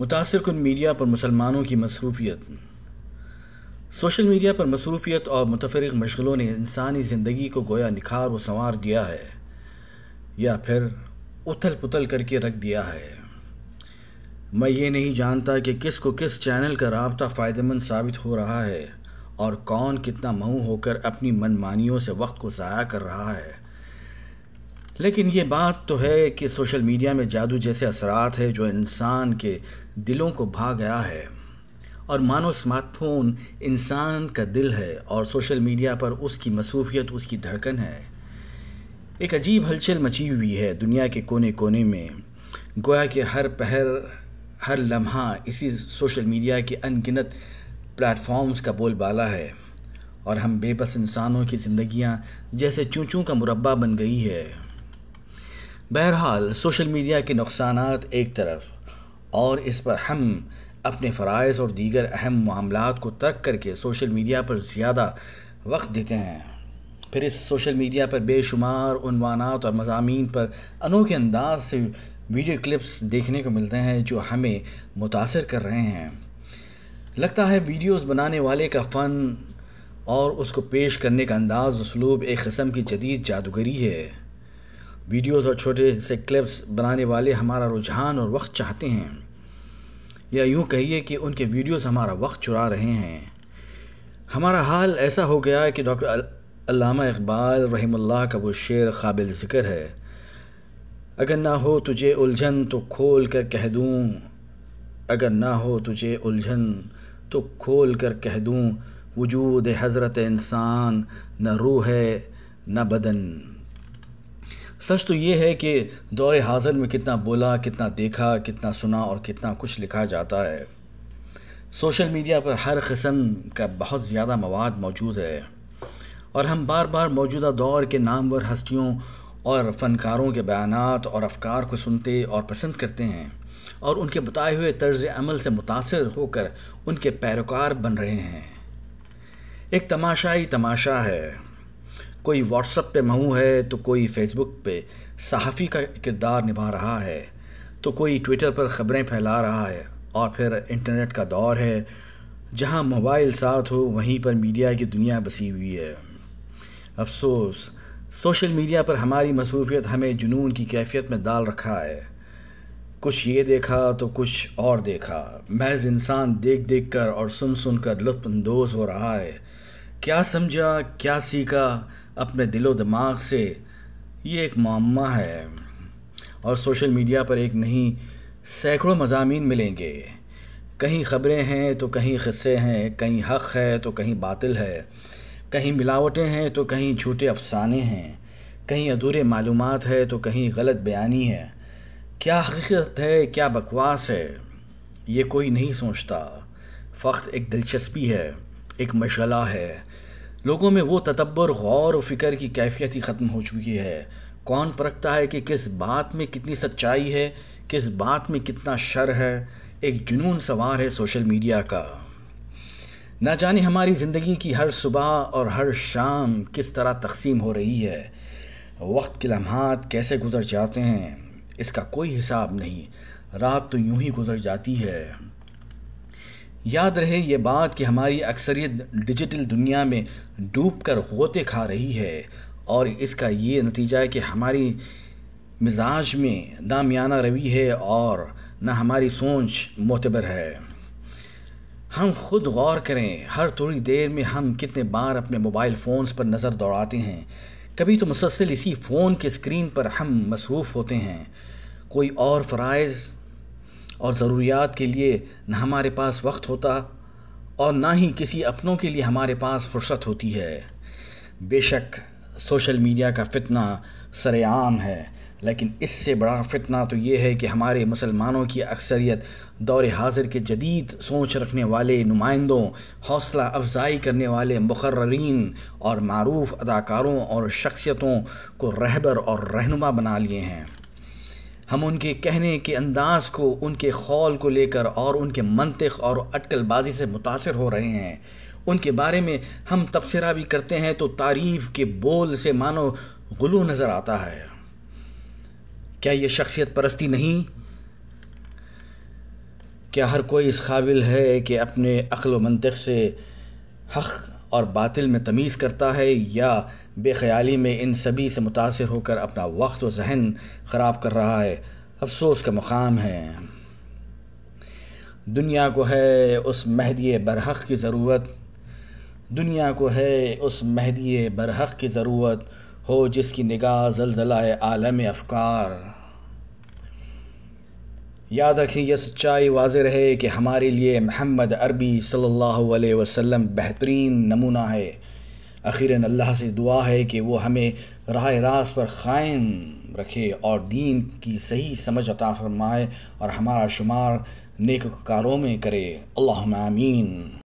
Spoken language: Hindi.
मुतासर कन मीडिया पर मुसलमानों की मसरूफियत सोशल मीडिया पर मसरूफियत और मुतफरक मशगलों ने इंसानी ज़िंदगी को गोया निखार व संवार दिया है या फिर उथल पुथल करके रख दिया है मैं ये नहीं जानता कि किस को किस चैनल का रबता फ़ायदेमंद साबित हो रहा है और कौन कितना मऊ होकर अपनी मनमानियों से वक्त को ज़ाया कर रहा है लेकिन ये बात तो है कि सोशल मीडिया में जादू जैसे असरात है जो इंसान के दिलों को भा गया है और मानो स्मार्टफोन इंसान का दिल है और सोशल मीडिया पर उसकी मसूफियत उसकी धड़कन है एक अजीब हलचल मची हुई है दुनिया के कोने कोने में गोया के हर पहर हर लम्हा इसी सोशल मीडिया के अनगिनत प्लेटफॉर्म्स का बोलबाला है और हम बेबस इंसानों की ज़िंदगियां जैसे चूचू का मुरबा बन गई है बहरहाल सोशल मीडिया के नुकसान एक तरफ और इस पर हम अपने फ़रज़ और दीगर अहम मामला को तर्क करके सोशल मीडिया पर ज़्यादा वक्त देते हैं फिर इस सोशल मीडिया पर बेशुमारनवाना और मजामी पर अनोखे अंदाज से वीडियो क्लिप्स देखने को मिलते हैं जो हमें मुतासर कर रहे हैं लगता है वीडियोस बनाने वाले का फ़न और उसको पेश करने का अंदाज उसलूब एक कस्म की जदीद जादूगरी है वीडियोस और छोटे से क्लिप्स बनाने वाले हमारा रुझान और वक्त चाहते हैं या यूं कहिए कि उनके वीडियोस हमारा वक्त चुरा रहे हैं हमारा हाल ऐसा हो गया है कि डॉक्टर अलामा इकबाल रहमल्ला का वो शेर काबिल ज़िक्र है अगर ना हो तुझे उलझन तो खोल कर कह दूँ अगर ना हो तुझे उलझन तो खोल कर कह दूँ वजूद हज़रत इंसान न रूह है न बदन सच तो ये है कि दौर हाजिर में कितना बोला कितना देखा कितना सुना और कितना कुछ लिखा जाता है सोशल मीडिया पर हर किस्म का बहुत ज़्यादा मवाद मौजूद है और हम बार बार मौजूदा दौर के नामवर हस्तियों और फ़नकारों के बयान और अफकार को सुनते और पसंद करते हैं और उनके बताए हुए तर्ज अमल से मुतासर होकर उनके पैरोकार बन रहे हैं एक तमाशाई तमाशा है कोई व्हाट्सएप पे महू है तो कोई फेसबुक पे सहाफ़ी का किरदार निभा रहा है तो कोई ट्विटर पर ख़बरें फैला रहा है और फिर इंटरनेट का दौर है जहां मोबाइल साथ हो वहीं पर मीडिया की दुनिया बसी हुई है अफसोस सोशल मीडिया पर हमारी मसरूफियत हमें जुनून की कैफियत में डाल रखा है कुछ ये देखा तो कुछ और देखा महज इंसान देख देख कर और सुन सुन कर लुत्फानंदोज़ हो रहा है क्या समझा क्या सीखा अपने दिलो दिमाग से ये एक मामा है और सोशल मीडिया पर एक नहीं सैकड़ों मजामी मिलेंगे कहीं खबरें हैं तो कहीं ख़स्से हैं कहीं हक है तो कहीं बातिल है कहीं मिलावटें हैं तो कहीं झूठे अफसाने हैं कहीं अधूरे मालूम है तो कहीं गलत बयानी है क्या हकीकत है क्या बकवास है ये कोई नहीं सोचता फ़ख्त एक दिलचस्पी है एक मशला है लोगों में वो तदब्बर गौर और फिक्र की कैफियत ही ख़त्म हो चुकी है कौन परखता है कि किस बात में कितनी सच्चाई है किस बात में कितना शर है एक जुनून सवार है सोशल मीडिया का ना जाने हमारी ज़िंदगी की हर सुबह और हर शाम किस तरह तकसीम हो रही है वक्त के लम्हात कैसे गुजर जाते हैं इसका कोई हिसाब नहीं रात तो यूं ही गुजर जाती है याद रहे ये बात कि हमारी अक्सरियत डिजिटल दुनिया में डूब कर गोते खा रही है और इसका ये नतीजा है कि हमारी मिजाज में दामियाना रवि है और ना हमारी सोच मोतबर है हम खुद गौर करें हर थोड़ी देर में हम कितने बार अपने मोबाइल फ़ोन्स पर नज़र दौड़ाते हैं कभी तो मुसलसल इसी फ़ोन के स्क्रीन पर हम मसरूफ़ होते हैं कोई और फ़रज़ और ज़रूरियात के लिए न हमारे पास वक्त होता और ना ही किसी अपनों के लिए हमारे पास फुर्सत होती है बेशक सोशल मीडिया का फितना सरेआम है लेकिन इससे बड़ा फितना तो ये है कि हमारे मुसलमानों की अक्सरियत दौर हाजिर के जदीद सोच रखने वाले नुमाइंदों हौसला अफजाई करने वाले मुकर्रीन और मरूफ अदाकारों और शख्सियतों को रहबर और रहनुमा बना लिए हैं हम उनके कहने के अंदाज को उनके खौल को लेकर और उनके मनतख और अटकलबाजी से मुतासर हो रहे हैं उनके बारे में हम तबसरा भी करते हैं तो तारीफ के बोल से मानो गुलू नज़र आता है क्या यह शख्सियत परस्ती नहीं क्या हर कोई इस काबिल है कि अपने व मनतख से हक़ और बातिल में तमीज़ करता है या बेख्याली में इन सभी से मुतासर होकर अपना वक्त व जहन ख़राब कर रहा है अफसोस का मकाम है दुनिया को है उस महदी बरहक़ की ज़रूरत दुनिया को है उस महदी बरहक़ की ज़रूरत हो जिसकी निगाह जलजला आलम अफकार याद रखें यह सच्चाई वाज रहे कि हमारे लिए महमद अरबी सल्लल्लाहु अलैहि वसल्लम बेहतरीन नमूना है आखिर अल्लाह से दुआ है कि वो हमें राह रास पर क़ायम रखे और दीन की सही समझ अता फरमाए और हमारा शुमार नेक कारों में करे अल्लाह आमीन